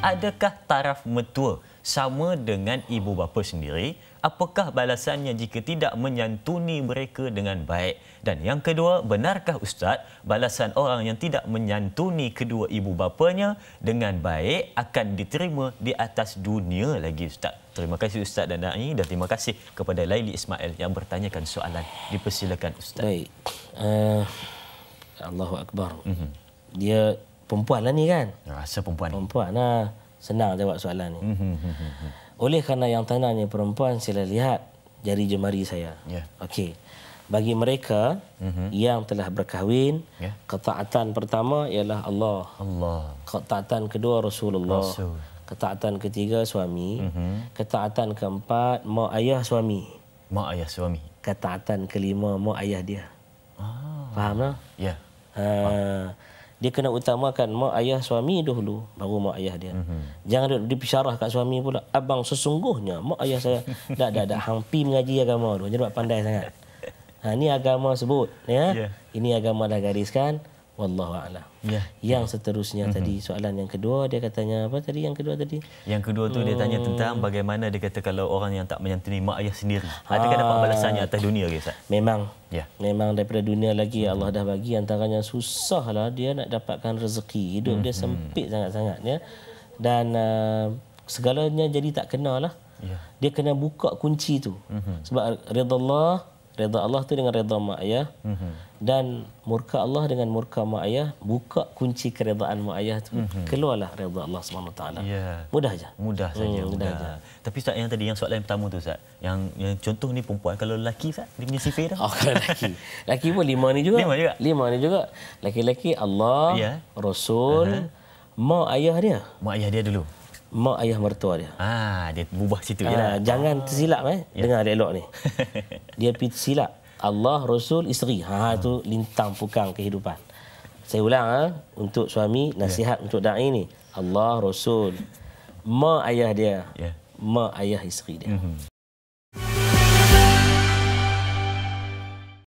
adakah taraf metua sama dengan ibu bapa sendiri? Apakah balasannya jika tidak menyantuni mereka dengan baik? Dan yang kedua, benarkah Ustaz balasan orang yang tidak menyantuni kedua ibu bapanya dengan baik akan diterima di atas dunia lagi Ustaz? Terima kasih Ustaz dan Da'i dan terima kasih kepada Laili Ismail yang bertanyakan soalan. Dipersilakan Ustaz. Baik. Uh, Allahu Akbar. Mm-hmm. Dia perempuan lah ni kan? Ya, rasa perempuan. Perempuan lah. Senang jawab soalan ni. Hmm, hmm, hmm, Oleh kerana yang tanya ni perempuan, sila lihat jari jemari saya. Yeah. Okey. Bagi mereka uh-huh. yang telah berkahwin, yeah. ketaatan pertama ialah Allah. Allah. Ketaatan kedua Rasulullah. Rasul. Ketaatan ketiga suami. Uh-huh. Ketaatan keempat mak ayah suami. Mak ayah suami. Ketaatan kelima mak ayah dia. Ah. Faham tak? Ya. Yeah. Uh, dia kena utamakan mak ayah suami dahulu baru mak ayah dia. Mm-hmm. Jangan duduk dipisarah kat suami pula. Abang sesungguhnya mak ayah saya dah dah dah hang pi mengaji agama tu. Jadi pandai sangat. Ha ni agama sebut ya. Yeah. Ini agama dah gariskan. Wallahu a'lam. Ya. Yang seterusnya mm-hmm. tadi soalan yang kedua dia katanya apa tadi yang kedua tadi? Yang kedua tu hmm. dia tanya tentang oh. bagaimana dia kata kalau orang yang tak menyantuni mak ayah sendiri. Adakah ah. dapat balasannya atas dunia ke Ustaz? Memang. Ya. Memang daripada dunia lagi mm-hmm. Allah dah bagi antara yang susah lah dia nak dapatkan rezeki. Hidup mm-hmm. dia hmm. sempit sangat-sangat ya. Dan uh, segalanya jadi tak kenalah. Ya. Dia kena buka kunci tu. Mm-hmm. Sebab ridha Allah redha Allah itu dengan redha mak ayah mm-hmm. dan murka Allah dengan murka mak ayah buka kunci keredaan mak ayah tu mm-hmm. keluarlah redha Allah Subhanahu taala yeah. Ya. mudah saja mudah saja mm, mudah, mudah. Aja. tapi Ustaz yang tadi yang soalan yang pertama tu Ustaz yang, yang contoh ni perempuan kalau lelaki Ustaz dia punya sifat dah oh, kalau lelaki lelaki pun lima ni juga lima juga lima ni juga lelaki-lelaki Allah yeah. rasul uh-huh. mak ayah dia mak ayah dia dulu mak ayah mertua dia. Ha, dia ubah situ ha, jelah. Ah, jangan ha. tersilap eh. Ya. Dengar elok ni. dia pergi tersilap. Allah, Rasul, isteri. Ha, ha. tu lintang pukang kehidupan. Saya ulang ha. untuk suami ya. nasihat ya. untuk dai ni. Allah, Rasul, mak ayah dia. Ya. Mak ayah isteri dia. Mm-hmm.